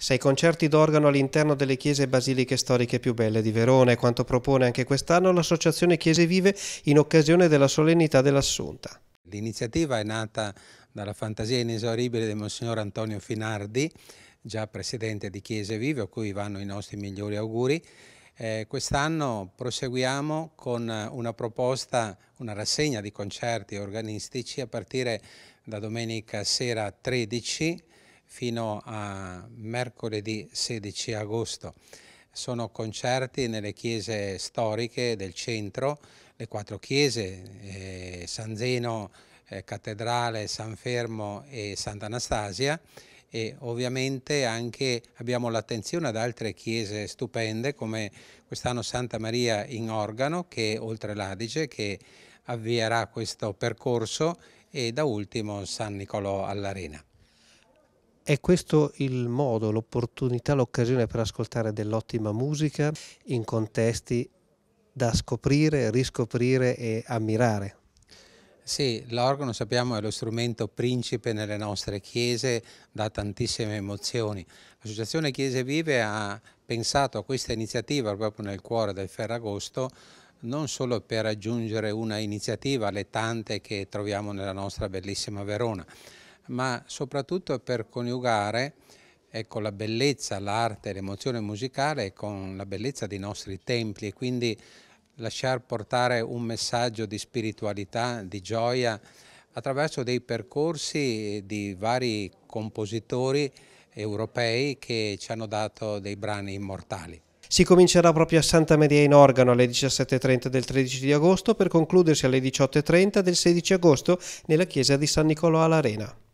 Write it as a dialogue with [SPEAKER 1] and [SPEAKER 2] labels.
[SPEAKER 1] Sei concerti d'organo all'interno delle chiese basiliche storiche più belle di Verona è quanto propone anche quest'anno l'Associazione Chiese Vive in occasione della solennità dell'Assunta.
[SPEAKER 2] L'iniziativa è nata dalla fantasia inesauribile del Monsignor Antonio Finardi, già presidente di Chiese Vive, a cui vanno i nostri migliori auguri. Eh, Quest'anno proseguiamo con una proposta, una rassegna di concerti organistici a partire da domenica sera 13 fino a mercoledì 16 agosto. Sono concerti nelle chiese storiche del centro, le quattro chiese, eh, San Zeno, eh, Cattedrale, San Fermo e Sant'Anastasia e ovviamente anche abbiamo l'attenzione ad altre chiese stupende come quest'anno Santa Maria in Organo che oltre l'Adige che avvierà questo percorso e da ultimo San Nicolò all'Arena.
[SPEAKER 3] È questo il modo, l'opportunità, l'occasione per ascoltare dell'ottima musica in contesti da scoprire, riscoprire e ammirare.
[SPEAKER 2] Sì, l'organo sappiamo è lo strumento principe nelle nostre chiese, dà tantissime emozioni. L'associazione Chiese Vive ha pensato a questa iniziativa proprio nel cuore del Ferragosto non solo per aggiungere una iniziativa alle tante che troviamo nella nostra bellissima Verona, ma soprattutto per coniugare ecco, la bellezza, l'arte, l'emozione musicale con la bellezza dei nostri templi e quindi lasciar portare un messaggio di spiritualità, di gioia attraverso dei percorsi di vari compositori europei che ci hanno dato dei brani immortali.
[SPEAKER 1] Si comincerà proprio a Santa Maria in Organo alle 17.30 del 13 di agosto per concludersi alle 18.30 del 16 agosto nella chiesa di San Nicolò all'Arena.